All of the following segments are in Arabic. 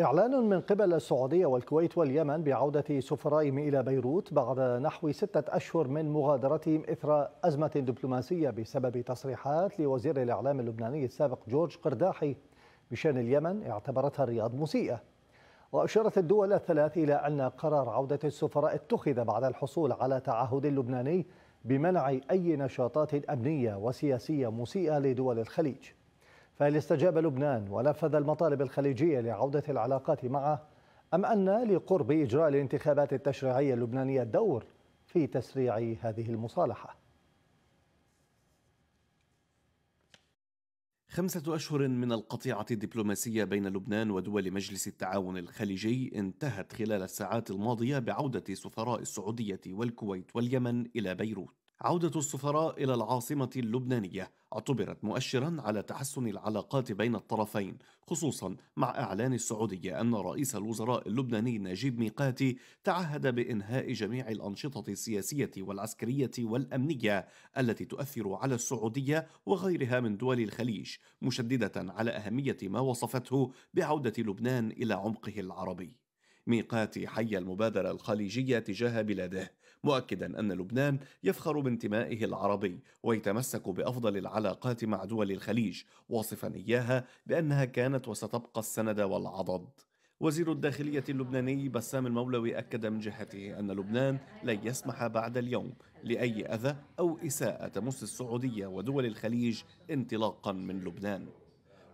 إعلان من قبل السعودية والكويت واليمن بعودة سفرائهم إلى بيروت بعد نحو ستة أشهر من مغادرتهم إثر أزمة دبلوماسية بسبب تصريحات لوزير الإعلام اللبناني السابق جورج قرداحي بشأن اليمن اعتبرتها الرياض مسيئة وأشارت الدول الثلاث إلى أن قرار عودة السفراء اتخذ بعد الحصول على تعهد لبناني بمنع أي نشاطات أمنية وسياسية مسيئة لدول الخليج فهل استجاب لبنان ونفذ المطالب الخليجية لعودة العلاقات معه أم أن لقرب إجراء الانتخابات التشريعية اللبنانية دور في تسريع هذه المصالحة؟ خمسة أشهر من القطيعة الدبلوماسية بين لبنان ودول مجلس التعاون الخليجي انتهت خلال الساعات الماضية بعودة سفراء السعودية والكويت واليمن إلى بيروت عودة السفراء إلى العاصمة اللبنانية اعتبرت مؤشرا على تحسن العلاقات بين الطرفين خصوصا مع إعلان السعودية أن رئيس الوزراء اللبناني نجيب ميقاتي تعهد بإنهاء جميع الأنشطة السياسية والعسكرية والأمنية التي تؤثر على السعودية وغيرها من دول الخليج مشددة على أهمية ما وصفته بعودة لبنان إلى عمقه العربي ميقاتي حي المبادرة الخليجية تجاه بلاده مؤكدا أن لبنان يفخر بانتمائه العربي ويتمسك بأفضل العلاقات مع دول الخليج واصفا إياها بأنها كانت وستبقى السند والعضد وزير الداخلية اللبناني بسام المولوي أكد من جهته أن لبنان لن يسمح بعد اليوم لأي أذى أو إساءة تمس السعودية ودول الخليج انطلاقا من لبنان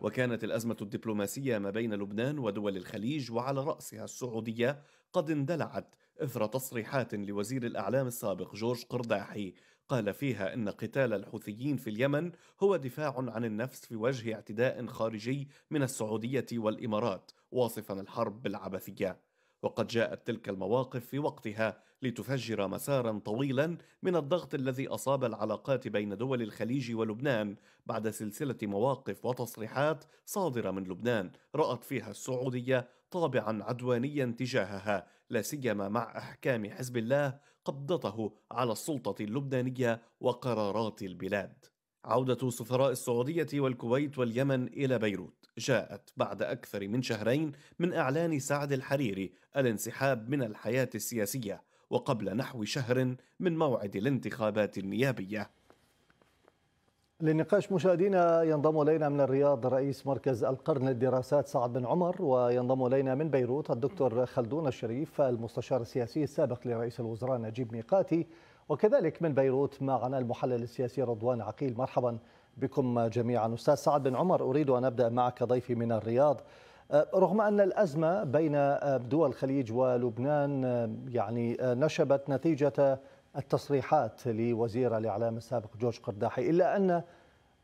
وكانت الأزمة الدبلوماسية ما بين لبنان ودول الخليج وعلى رأسها السعودية قد اندلعت إثر تصريحات لوزير الأعلام السابق جورج قرداحي قال فيها إن قتال الحوثيين في اليمن هو دفاع عن النفس في وجه اعتداء خارجي من السعودية والإمارات واصفا الحرب بالعبثية وقد جاءت تلك المواقف في وقتها لتفجر مسارا طويلا من الضغط الذي اصاب العلاقات بين دول الخليج ولبنان بعد سلسله مواقف وتصريحات صادره من لبنان رات فيها السعوديه طابعا عدوانيا تجاهها لا سيما مع احكام حزب الله قبضته على السلطه اللبنانيه وقرارات البلاد. عودة سفراء السعودية والكويت واليمن إلى بيروت جاءت بعد أكثر من شهرين من إعلان سعد الحريري الانسحاب من الحياة السياسية وقبل نحو شهر من موعد الانتخابات النيابية للنقاش مشاهدينا ينضم الينا من الرياض رئيس مركز القرن للدراسات سعد بن عمر وينضم الينا من بيروت الدكتور خلدون الشريف المستشار السياسي السابق لرئيس الوزراء نجيب ميقاتي وكذلك من بيروت معنا المحلل السياسي رضوان عقيل مرحبا بكم جميعا استاذ سعد بن عمر اريد ان ابدا معك ضيفي من الرياض أه، رغم ان الازمه بين أه، دول الخليج ولبنان أه، يعني نشبت نتيجه التصريحات لوزير الإعلام السابق جورج قرداحي إلا أن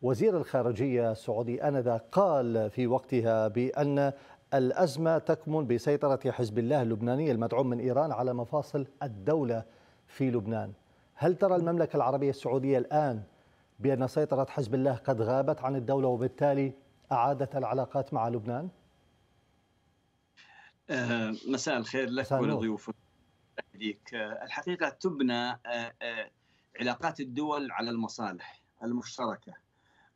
وزير الخارجية السعودي أنذاك قال في وقتها بأن الأزمة تكمن بسيطرة حزب الله اللبناني المدعوم من إيران على مفاصل الدولة في لبنان هل ترى المملكة العربية السعودية الآن بأن سيطرة حزب الله قد غابت عن الدولة وبالتالي أعادت العلاقات مع لبنان؟ آه، مساء الخير لك ولضيوفك ليك آه، الحقيقه تبنى آه، آه، علاقات الدول على المصالح المشتركه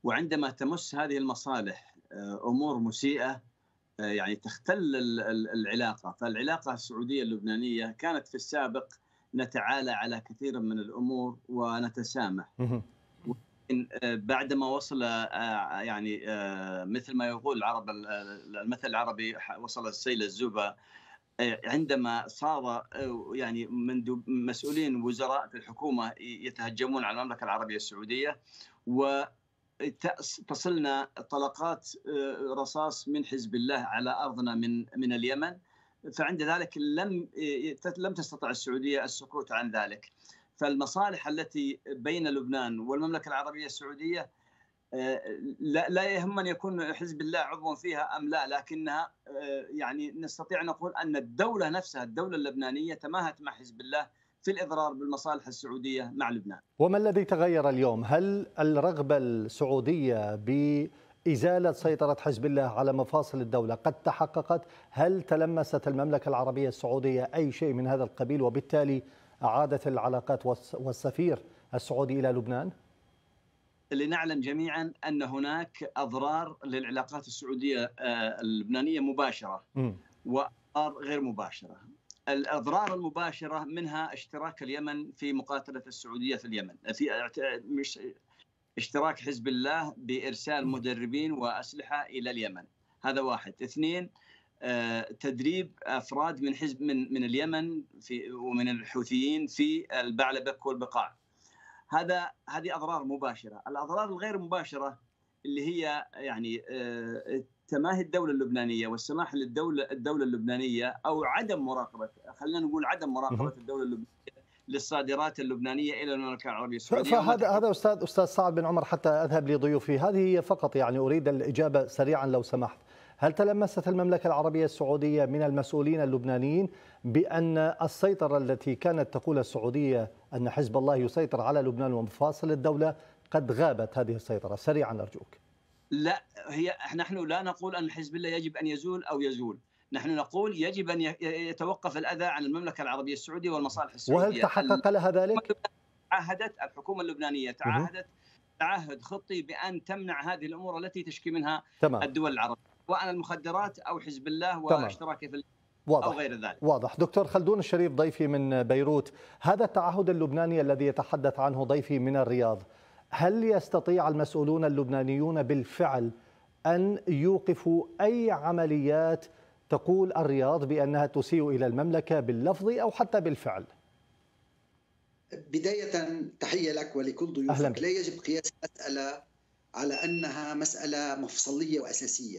وعندما تمس هذه المصالح امور مسيئه يعني تختل العلاقه فالعلاقه السعوديه اللبنانيه كانت في السابق نتعالى على كثير من الامور ونتسامح بعدما وصل يعني مثل ما يقول العرب المثل العربي وصل السيل الزبا إيه، عندما صار إيه، يعني مسؤولين وزراء في الحكومه يتهجمون على المملكه العربيه السعوديه و تصلنا طلقات إيه، رصاص من حزب الله على ارضنا من من اليمن فعند ذلك لم لم تستطع السعوديه السكوت عن ذلك فالمصالح التي بين لبنان والمملكه العربيه السعوديه لا لا يهم ان يكون حزب الله عضوا فيها ام لا لكنها آه، يعني نستطيع نقول ان الدوله نفسها الدوله اللبنانيه تماهت مع حزب الله في الاضرار بالمصالح السعوديه مع لبنان. وما الذي تغير اليوم؟ هل الرغبه السعوديه بازاله سيطره حزب الله على مفاصل الدوله قد تحققت؟ هل تلمست المملكه العربيه السعوديه اي شيء من هذا القبيل وبالتالي اعادت العلاقات والسفير السعودي الى لبنان؟ لنعلم جميعا ان هناك اضرار للعلاقات السعوديه آه، اللبنانيه مباشره واضرار غير مباشره. الاضرار المباشره منها اشتراك اليمن في مقاتله السعوديه في اليمن، في مش اشتراك حزب الله بارسال مدربين واسلحه الى اليمن، هذا واحد، اثنين آه، تدريب افراد من حزب من من اليمن في ومن الحوثيين في البعلبك والبقاع. هذا هذه اضرار مباشره، الاضرار الغير مباشره اللي هي يعني آه، تماهي الدوله اللبنانيه والسماح للدوله الدوله اللبنانيه او عدم مراقبه خلينا نقول عدم مراقبه الدوله اللبنانيه للصادرات اللبنانيه الى المملكه العربيه السعوديه فهذا هذا استاذ استاذ سعد بن عمر حتى اذهب لضيوفي هذه هي فقط يعني اريد الاجابه سريعا لو سمحت هل تلمست المملكة العربية السعودية من المسؤولين اللبنانيين بأن السيطرة التي كانت تقول السعودية أن حزب الله يسيطر على لبنان ومفاصل الدولة قد غابت هذه السيطرة سريعا أرجوك لا هي نحن لا نقول أن حزب الله يجب أن يزول أو يزول نحن نقول يجب أن يتوقف الأذى عن المملكة العربية السعودية والمصالح السعودية وهل تحقق لها ذلك؟ تعهدت الحكومة اللبنانية تعهدت تعهد خطي بأن تمنع هذه الأمور التي تشكي منها تمام. الدول العربية سواء المخدرات أو حزب الله واشتراكه في واضح. أو غير ذلك واضح دكتور خلدون الشريف ضيفي من بيروت هذا التعهد اللبناني الذي يتحدث عنه ضيفي من الرياض هل يستطيع المسؤولون اللبنانيون بالفعل أن يوقفوا أي عمليات تقول الرياض بأنها تسيء إلى المملكة باللفظ أو حتى بالفعل بداية تحية لك ولكل ضيوفك أهلا. لا يجب قياس المسألة على أنها مسألة مفصلية وأساسية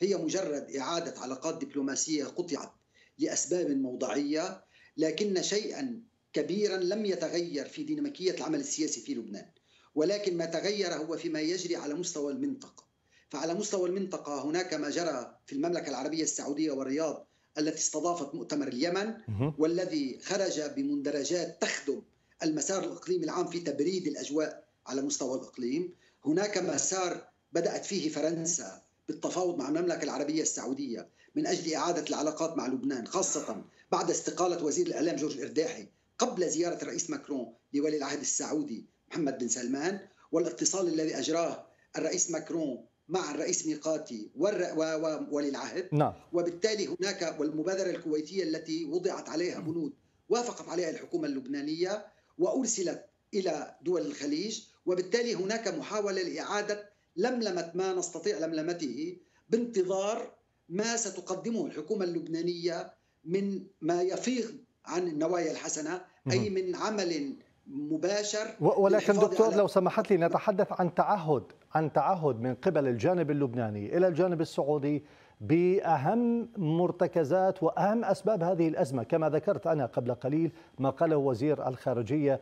هي مجرد إعادة علاقات دبلوماسية قطعت لاسباب موضعيه لكن شيئا كبيرا لم يتغير في ديناميكيه العمل السياسي في لبنان ولكن ما تغير هو فيما يجري على مستوى المنطقه فعلى مستوى المنطقه هناك ما جرى في المملكه العربيه السعوديه والرياض التي استضافت مؤتمر اليمن والذي خرج بمندرجات تخدم المسار الاقليمي العام في تبريد الاجواء على مستوى الاقليم هناك مسار بدات فيه فرنسا بالتفاوض مع المملكة العربية السعودية من أجل إعادة العلاقات مع لبنان خاصة بعد استقالة وزير الإعلام جورج إرداحي قبل زيارة الرئيس ماكرون لولي العهد السعودي محمد بن سلمان والاتصال الذي أجراه الرئيس ماكرون مع الرئيس ميقاتي وولي العهد نعم. وبالتالي هناك والمبادرة الكويتية التي وضعت عليها بنود وافقت عليها الحكومة اللبنانية وأرسلت إلى دول الخليج وبالتالي هناك محاولة لإعادة لملمة ما نستطيع لملمته بانتظار ما ستقدمه الحكومة اللبنانية من ما يفيض عن النوايا الحسنة أي من عمل مباشر ولكن دكتور لو سمحت لي نتحدث عن تعهد عن تعهد من قبل الجانب اللبناني إلى الجانب السعودي بأهم مرتكزات وأهم أسباب هذه الأزمة كما ذكرت أنا قبل قليل ما قاله وزير الخارجية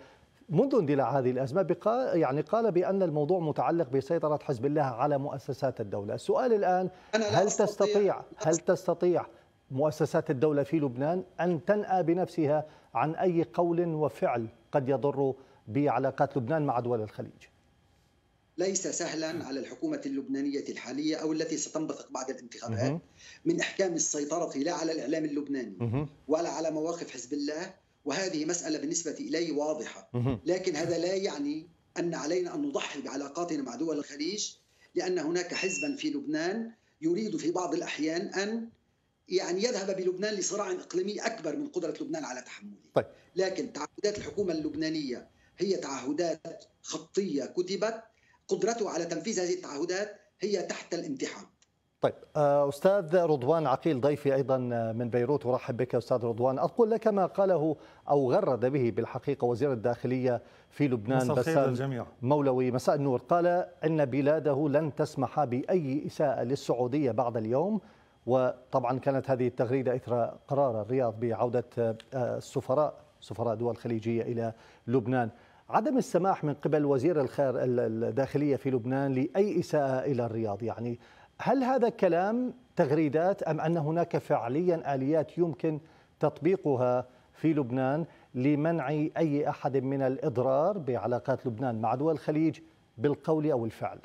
منذ اندلاع هذه الأزمة يعني قال بأن الموضوع متعلق بسيطرة حزب الله على مؤسسات الدولة السؤال الآن هل تستطيع هل تستطيع مؤسسات الدولة في لبنان أن تنأى بنفسها عن أي قول وفعل قد يضر بعلاقات لبنان مع دول الخليج ليس سهلا على الحكومة اللبنانية الحالية أو التي ستنبثق بعد الانتخابات من إحكام السيطرة لا على الإعلام اللبناني ولا على مواقف حزب الله وهذه مسألة بالنسبة إلي واضحة لكن هذا لا يعني أن علينا أن نضحي بعلاقاتنا مع دول الخليج لأن هناك حزبا في لبنان يريد في بعض الأحيان أن يعني يذهب بلبنان لصراع إقليمي أكبر من قدرة لبنان على تحمله طيب. لكن تعهدات الحكومة اللبنانية هي تعهدات خطية كتبت قدرته على تنفيذ هذه التعهدات هي تحت الامتحان طيب آه، أستاذ رضوان عقيل ضيفي أيضا آه، من بيروت أرحب بك أستاذ رضوان أقول لك ما قاله أو غرد به بالحقيقة وزير الداخلية في لبنان بسام مولوي مساء النور قال إن بلاده لن تسمح بأي إساءة للسعودية بعد اليوم وطبعا كانت هذه التغريدة إثر قرار الرياض بعودة آه، السفراء سفراء دول خليجية إلى لبنان عدم السماح من قبل وزير الخير الداخلية في لبنان لأي إساءة إلى الرياض يعني هل هذا كلام تغريدات أم أن هناك فعليا آليات يمكن تطبيقها في لبنان لمنع أي أحد من الإضرار بعلاقات لبنان مع دول الخليج بالقول أو الفعل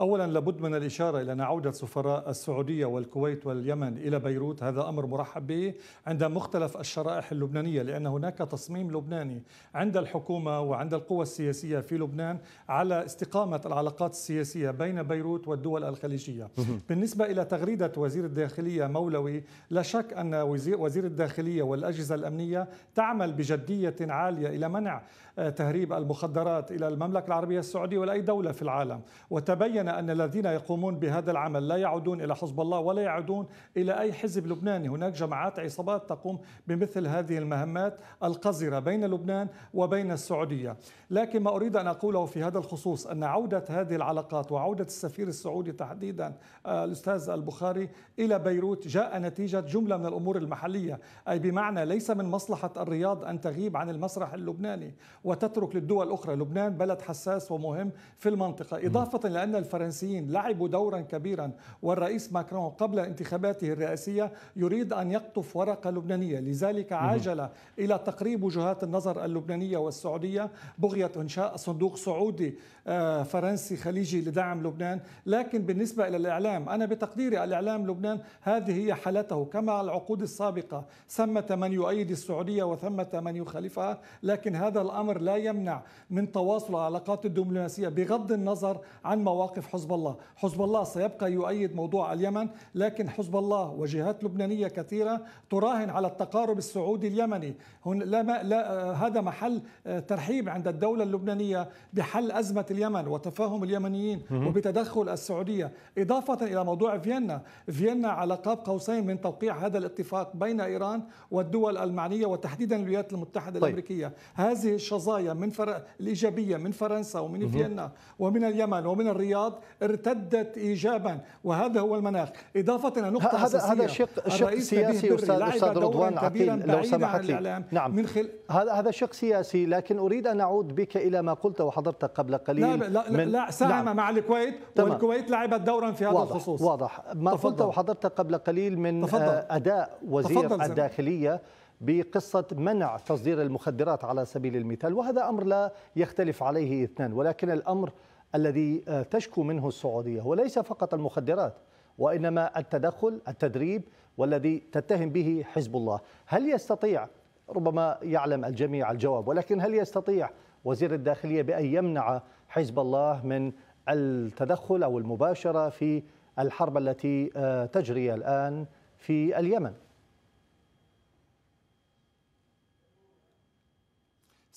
اولا لابد من الاشاره الى ان عوده سفراء السعوديه والكويت واليمن الى بيروت هذا امر مرحب به عند مختلف الشرائح اللبنانيه لان هناك تصميم لبناني عند الحكومه وعند القوى السياسيه في لبنان على استقامه العلاقات السياسيه بين بيروت والدول الخليجيه. بالنسبه الى تغريده وزير الداخليه مولوي لا شك ان وزير الداخليه والاجهزه الامنيه تعمل بجديه عاليه الى منع آه، تهريب المخدرات الى المملكه العربيه السعوديه ولاي دوله في العالم وتبين بين أن الذين يقومون بهذا العمل لا يعودون إلى حزب الله ولا يعودون إلى أي حزب لبناني هناك جماعات عصابات تقوم بمثل هذه المهمات القذرة بين لبنان وبين السعودية لكن ما أريد أن أقوله في هذا الخصوص أن عودة هذه العلاقات وعودة السفير السعودي تحديدا آه، الأستاذ البخاري إلى بيروت جاء نتيجة جملة من الأمور المحلية أي بمعنى ليس من مصلحة الرياض أن تغيب عن المسرح اللبناني وتترك للدول الأخرى لبنان بلد حساس ومهم في المنطقة إضافة لأن الفريق الفرنسيين لعبوا دورا كبيرا والرئيس ماكرون قبل انتخاباته الرئاسية يريد أن يقطف ورقة لبنانية لذلك عاجل إلى تقريب وجهات النظر اللبنانية والسعودية بغية إنشاء صندوق سعودي آه، فرنسي خليجي لدعم لبنان لكن بالنسبة إلى الإعلام أنا بتقديري الإعلام لبنان هذه هي حالته كما العقود السابقة ثمة من يؤيد السعودية وثمة من يخالفها لكن هذا الأمر لا يمنع من تواصل العلاقات الدبلوماسية بغض النظر عن مواقف حزب الله حزب الله سيبقى يؤيد موضوع اليمن لكن حزب الله وجهات لبنانية كثيرة تراهن على التقارب السعودي اليمني هنا لا, ما لا آه، هذا محل آه، ترحيب عند الدولة اللبنانية بحل أزمة اليمن وتفاهم اليمنيين وبتدخل السعودية إضافة إلى موضوع فيينا فيينا على قاب قوسين من توقيع هذا الاتفاق بين إيران والدول المعنية وتحديدا الولايات المتحدة طيب. الأمريكية هذه الشظايا من فر... الإيجابية من فرنسا ومن فيينا ومن اليمن ومن الرياض ارتدت ايجابا وهذا هو المناخ اضافه الى نقطه هذا هذا شق شق سياسي استاذ استاذ رضوان عقيل لو سمحت لي نعم من خل... هذا هذا شق سياسي لكن اريد ان اعود بك الى ما قلته وحضرتك قبل قليل لا لا, من... لا ساهم نعم. مع الكويت تمام. والكويت لعبت دورا في هذا واضح الخصوص واضح ما تفضل. قلته وحضرتك قبل قليل من آه، تفضل. اداء وزير تفضل الداخليه بقصة منع تصدير المخدرات على سبيل المثال وهذا أمر لا يختلف عليه اثنان ولكن الأمر الذي آه، تشكو منه السعودية هو ليس فقط المخدرات وإنما التدخل التدريب والذي تتهم به حزب الله هل يستطيع ربما يعلم الجميع الجواب ولكن هل يستطيع وزير الداخلية بأن يمنع حزب الله من التدخل أو المباشرة في الحرب التي آه، تجري الآن في اليمن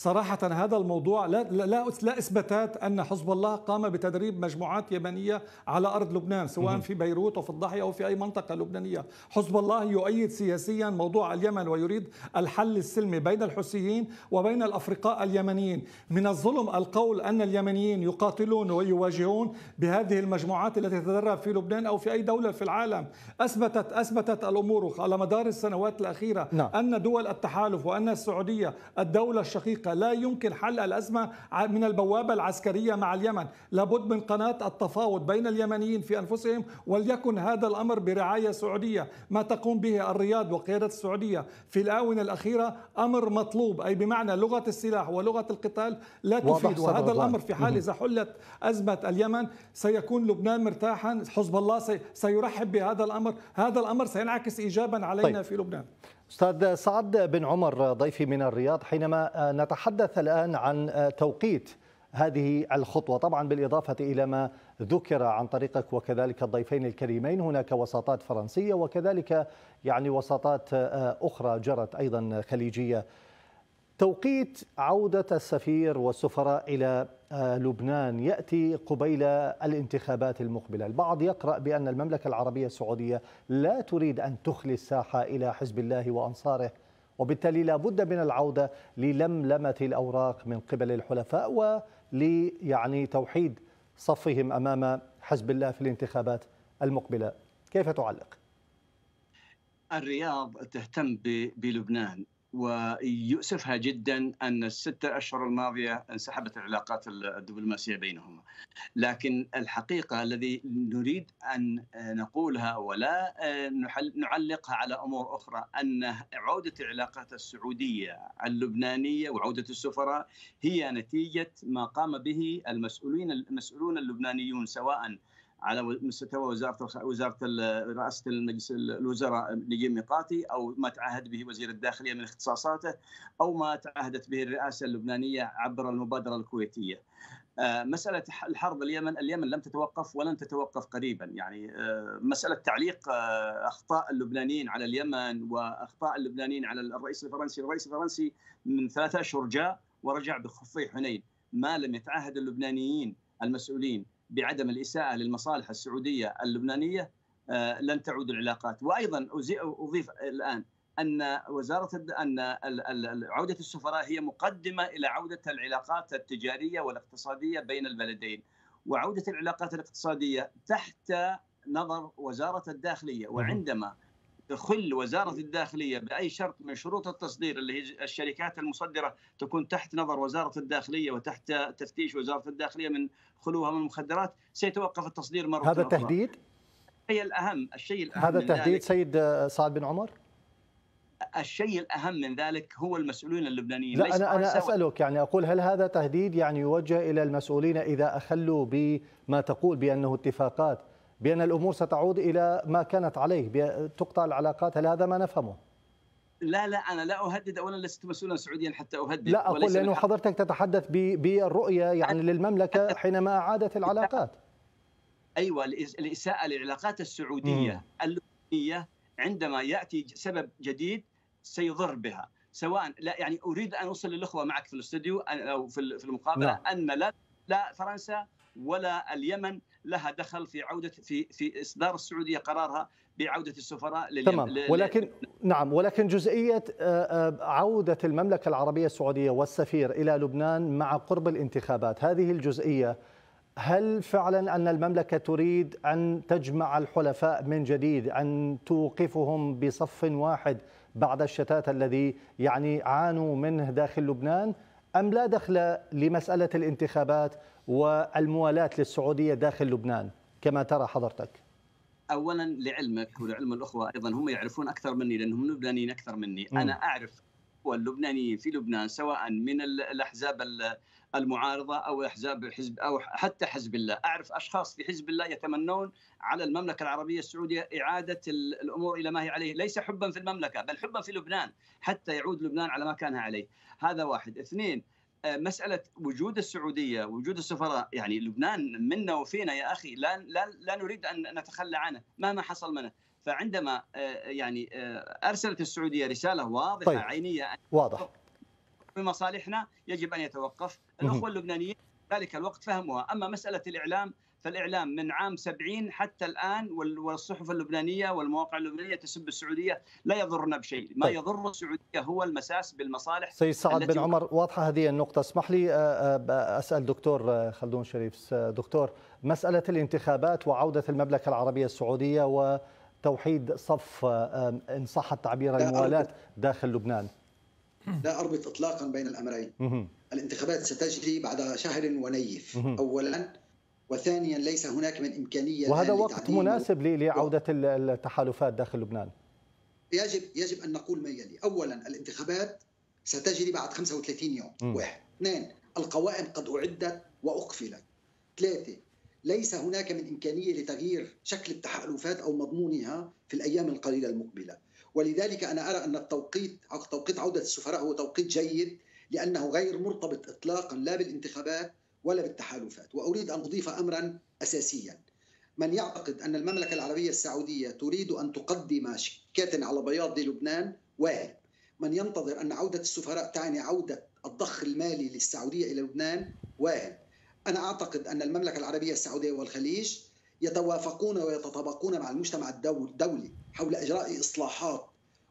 صراحة هذا الموضوع لا لا لا اثباتات ان حزب الله قام بتدريب مجموعات يمنية على ارض لبنان سواء في بيروت وفي الضاحية او في اي منطقة لبنانية، حزب الله يؤيد سياسيا موضوع اليمن ويريد الحل السلمي بين الحوثيين وبين الافرقاء اليمنيين، من الظلم القول ان اليمنيين يقاتلون ويواجهون بهذه المجموعات التي تتدرب في لبنان او في اي دولة في العالم، اثبتت اثبتت الامور على مدار السنوات الاخيرة نعم. ان دول التحالف وان السعودية الدولة الشقيقة فلا لا يمكن حل الأزمة من البوابة العسكرية مع اليمن لابد من قناة التفاوض بين اليمنيين في أنفسهم وليكن هذا الأمر برعاية سعودية ما تقوم به الرياض وقيادة السعودية في الآونة الأخيرة أمر مطلوب أي بمعنى لغة السلاح ولغة القتال لا تفيد وهذا الأمر في حال إذا حلت أزمة اليمن سيكون لبنان مرتاحا حزب الله سيرحب بهذا الأمر هذا الأمر سينعكس إيجابا علينا طيب. في لبنان استاذ سعد بن عمر ضيفي من الرياض حينما نتحدث الان عن توقيت هذه الخطوه طبعا بالاضافه الى ما ذكر عن طريقك وكذلك الضيفين الكريمين هناك وساطات فرنسيه وكذلك يعني وساطات اخرى جرت ايضا خليجيه توقيت عوده السفير والسفراء الى لبنان ياتي قبيل الانتخابات المقبله، البعض يقرا بان المملكه العربيه السعوديه لا تريد ان تخلي الساحه الى حزب الله وانصاره، وبالتالي لابد من العوده للملمه الاوراق من قبل الحلفاء ولي يعني توحيد صفهم امام حزب الله في الانتخابات المقبله، كيف تعلق؟ الرياض تهتم بلبنان ويؤسفها جدا ان الستة اشهر الماضيه انسحبت العلاقات الدبلوماسيه بينهما. لكن الحقيقه الذي نريد ان نقولها ولا نعلقها على امور اخرى ان عوده العلاقات السعوديه اللبنانيه وعوده السفراء هي نتيجه ما قام به المسؤولين المسؤولون اللبنانيون سواء على مستوى وزاره وزاره رئاسه المجلس الوزراء نجيب ميقاتي او ما تعهد به وزير الداخليه من اختصاصاته او ما تعهدت به الرئاسه اللبنانيه عبر المبادره الكويتيه. آه، مسألة الحرب اليمن اليمن لم تتوقف ولن تتوقف قريبا يعني آه، مسألة تعليق آه، أخطاء اللبنانيين على اليمن وأخطاء اللبنانيين على الرئيس الفرنسي الرئيس الفرنسي من ثلاثة أشهر جاء ورجع بخفي حنين ما لم يتعهد اللبنانيين المسؤولين بعدم الاساءه للمصالح السعوديه اللبنانيه آه، لن تعود العلاقات وايضا اضيف الان ان وزاره ان عوده السفراء هي مقدمه الى عوده العلاقات التجاريه والاقتصاديه بين البلدين وعوده العلاقات الاقتصاديه تحت نظر وزاره الداخليه وعندما تخل وزاره الداخليه باي شرط من شروط التصدير اللي هي الشركات المصدره تكون تحت نظر وزاره الداخليه وتحت تفتيش وزاره الداخليه من خلوها من المخدرات سيتوقف التصدير مره هذا تهديد؟ هي الاهم الشيء الاهم هذا تهديد سيد سعد بن عمر؟ الشيء الاهم من ذلك هو المسؤولين اللبنانيين لا انا انا اسالك يعني اقول هل هذا تهديد يعني يوجه الى المسؤولين اذا اخلوا بما تقول بانه اتفاقات بأن الأمور ستعود إلى ما كانت عليه تقطع العلاقات هل هذا ما نفهمه؟ لا لا انا لا اهدد اولا لست مسؤولا سعوديا حتى اهدد لا اقول لانه حضرتك تتحدث بالرؤيه يعني للمملكه حينما اعادت العلاقات ايوه الاساءه للعلاقات السعوديه اللبنانيه عندما ياتي سبب جديد سيضر بها سواء لا يعني اريد ان اوصل للاخوه معك في الاستوديو او في المقابله لا. نعم. ان لا لا فرنسا ولا اليمن لها دخل في عوده في في اصدار السعوديه قرارها بعوده السفراء تمام لل... ولكن نعم ولكن جزئيه آه، آه، عوده المملكه العربيه السعوديه والسفير الى لبنان مع قرب الانتخابات هذه الجزئيه هل فعلا ان المملكه تريد ان تجمع الحلفاء من جديد ان توقفهم بصف واحد بعد الشتات الذي يعني عانوا منه داخل لبنان أم لا دخل لمسألة الانتخابات والموالاة للسعودية داخل لبنان كما ترى حضرتك أولا لعلمك ولعلم الأخوة أيضا هم يعرفون أكثر مني لأنهم لبنانيين أكثر مني م. أنا أعرف واللبنانيين في لبنان سواء من الاحزاب المعارضه او احزاب حزب او حتى حزب الله، اعرف اشخاص في حزب الله يتمنون على المملكه العربيه السعوديه اعاده الامور الى ما هي عليه، ليس حبا في المملكه بل حبا في لبنان حتى يعود لبنان على ما كان عليه، هذا واحد، اثنين آه، مسألة وجود السعودية وجود السفراء يعني لبنان منا وفينا يا أخي لا, لا, لا نريد أن نتخلى عنه مهما حصل منه فعندما آه، يعني آه، أرسلت السعودية رسالة واضحة طيب. عينية واضح بمصالحنا يجب ان يتوقف، الاخوه اللبنانيين ذلك الوقت فهموها، اما مساله الاعلام فالاعلام من عام 70 حتى الان والصحف اللبنانيه والمواقع اللبنانيه تسب السعوديه لا يضرنا بشيء، ما طيب. يضر السعوديه هو المساس بالمصالح سيد سعد بن عمر واضحه هذه النقطه، اسمح لي آه، آه، اسال دكتور آه، خلدون شريف، دكتور مساله الانتخابات وعوده المملكه العربيه السعوديه وتوحيد صف ان صح التعبير الموالاه داخل لبنان. لا أربط إطلاقا بين الأمرين الانتخابات ستجري بعد شهر ونيف أولا وثانيا ليس هناك من إمكانية وهذا وقت مناسب لعودة التحالفات داخل لبنان يجب يجب أن نقول ما يلي أولا الانتخابات ستجري بعد 35 يوم واحد اثنين القوائم قد أعدت وأقفلت ثلاثة ليس هناك من إمكانية لتغيير شكل التحالفات أو مضمونها في الأيام القليلة المقبلة ولذلك أنا أرى أن التوقيت توقيت عودة السفراء هو توقيت جيد لأنه غير مرتبط إطلاقا لا بالانتخابات ولا بالتحالفات وأريد أن أضيف أمرا أساسيا من يعتقد أن المملكة العربية السعودية تريد أن تقدم شيكات على بياض لبنان واهب من ينتظر أن عودة السفراء تعني عودة الضخ المالي للسعودية إلى لبنان واهب أنا أعتقد أن المملكة العربية السعودية والخليج يتوافقون ويتطابقون مع المجتمع الدولي حول اجراء اصلاحات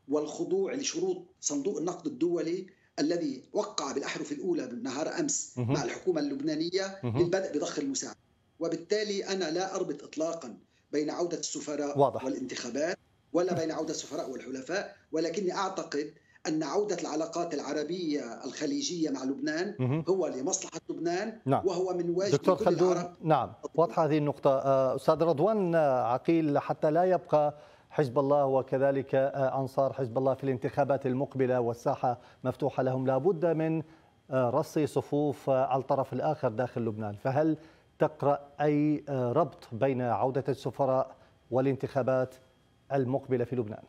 والخضوع لشروط صندوق النقد الدولي الذي وقع بالاحرف الاولى نهار امس مع الحكومه اللبنانيه للبدء بضخ المساعده وبالتالي انا لا اربط اطلاقا بين عوده السفراء واضح. والانتخابات ولا بين عوده السفراء والحلفاء ولكني اعتقد أن عودة العلاقات العربية الخليجية مع لبنان هو لمصلحة لبنان نعم. وهو من واجب دكتور كل خلدون العرب نعم واضحة هذه النقطة آه، أستاذ رضوان آه، عقيل حتى لا يبقى حزب الله وكذلك آه، أنصار حزب الله في الانتخابات المقبلة والساحة مفتوحة لهم لابد من رص صفوف على الطرف الآخر داخل لبنان فهل تقرأ أي ربط بين عودة السفراء والانتخابات المقبلة في لبنان؟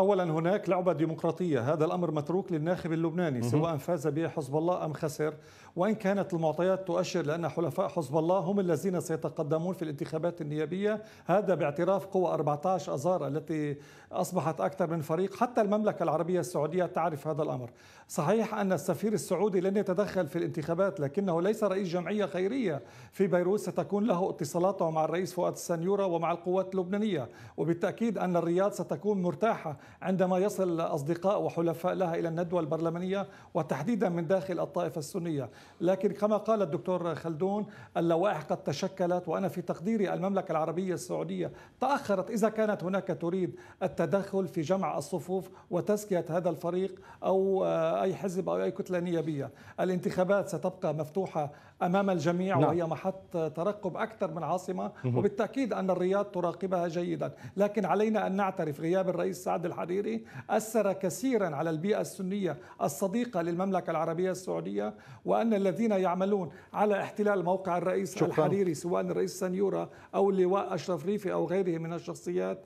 اولا هناك لعبه ديمقراطيه هذا الامر متروك للناخب اللبناني سواء فاز به حزب الله ام خسر وان كانت المعطيات تؤشر لان حلفاء حزب الله هم الذين سيتقدمون في الانتخابات النيابيه هذا باعتراف قوى 14 ازار التي اصبحت اكثر من فريق حتى المملكه العربيه السعوديه تعرف هذا الامر صحيح ان السفير السعودي لن يتدخل في الانتخابات لكنه ليس رئيس جمعيه خيريه في بيروت ستكون له اتصالاته مع الرئيس فؤاد السنيوره ومع القوات اللبنانيه وبالتاكيد ان الرياض ستكون مرتاحه عندما يصل أصدقاء وحلفاء لها إلى الندوة البرلمانية وتحديدا من داخل الطائفة السنية لكن كما قال الدكتور خلدون اللوائح قد تشكلت وأنا في تقديري المملكة العربية السعودية تأخرت إذا كانت هناك تريد التدخل في جمع الصفوف وتزكية هذا الفريق أو آه، أي حزب أو أي كتلة نيابية الانتخابات ستبقى مفتوحة امام الجميع نعم. وهي محط ترقب اكثر من عاصمه وبالتاكيد ان الرياض تراقبها جيدا لكن علينا ان نعترف غياب الرئيس سعد الحريري اثر كثيرا على البيئه السنيه الصديقه للمملكه العربيه السعوديه وان الذين يعملون على احتلال موقع الرئيس شكرا. الحريري سواء الرئيس سنيورا او اللواء اشرف ريفي او غيره من الشخصيات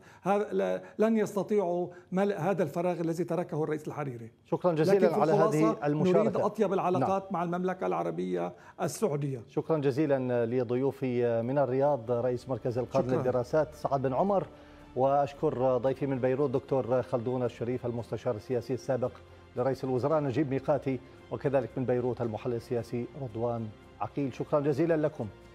لن يستطيعوا ملء هذا الفراغ الذي تركه الرئيس الحريري شكرا جزيلا على هذه المشاركه نريد اطيب العلاقات نعم. مع المملكه العربيه السعوديه السعودية شكرا جزيلا لضيوفي من الرياض رئيس مركز القرن شكرا. للدراسات سعد بن عمر وأشكر ضيفي من بيروت دكتور خلدون الشريف المستشار السياسي السابق لرئيس الوزراء نجيب ميقاتي وكذلك من بيروت المحلل السياسي رضوان عقيل شكرا جزيلا لكم